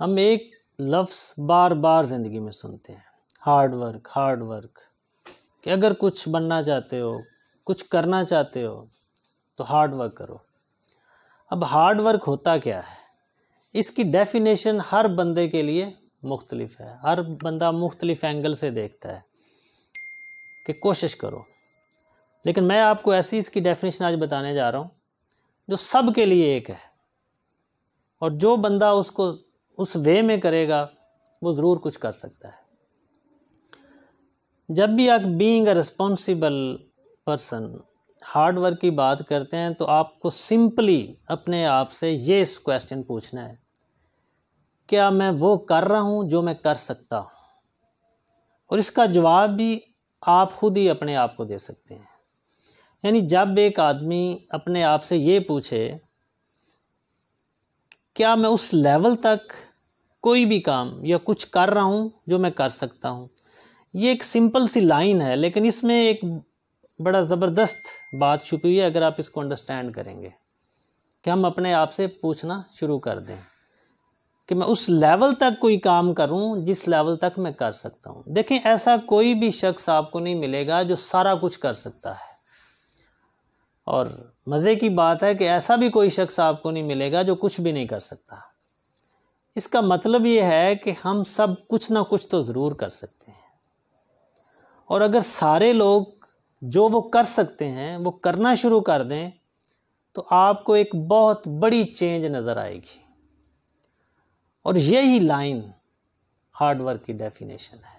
हम एक लफ्स बार बार ज़िंदगी में सुनते हैं हार्ड वर्क हार्ड वर्क कि अगर कुछ बनना चाहते हो कुछ करना चाहते हो तो हार्ड वर्क करो अब हार्ड वर्क होता क्या है इसकी डेफिनेशन हर बंदे के लिए मुख्तलिफ है हर बंदा मुख्तलिफ एंगल से देखता है कि कोशिश करो लेकिन मैं आपको ऐसी इसकी डेफिनेशन आज बताने जा रहा हूँ जो सब के लिए एक है और जो बंदा उसको उस वे में करेगा वो ज़रूर कुछ कर सकता है जब भी आप being a responsible person hard work की बात करते हैं तो आपको सिंपली अपने आप से ये इस क्वेश्चन पूछना है क्या मैं वो कर रहा हूँ जो मैं कर सकता हूँ और इसका जवाब भी आप खुद ही अपने आप को दे सकते हैं यानी जब एक आदमी अपने आप से ये पूछे क्या मैं उस लेवल तक कोई भी काम या कुछ कर रहा हूँ जो मैं कर सकता हूँ ये एक सिंपल सी लाइन है लेकिन इसमें एक बड़ा ज़बरदस्त बात छुपी हुई है अगर आप इसको अंडरस्टैंड करेंगे कि हम अपने आप से पूछना शुरू कर दें कि मैं उस लेवल तक कोई काम करूं जिस लेवल तक मैं कर सकता हूं देखें ऐसा कोई भी शख्स आपको नहीं मिलेगा जो सारा कुछ कर सकता है और मज़े की बात है कि ऐसा भी कोई शख्स आपको नहीं मिलेगा जो कुछ भी नहीं कर सकता इसका मतलब ये है कि हम सब कुछ ना कुछ तो ज़रूर कर सकते हैं और अगर सारे लोग जो वो कर सकते हैं वो करना शुरू कर दें तो आपको एक बहुत बड़ी चेंज नज़र आएगी और यही लाइन हार्डवर्क की डेफिनेशन है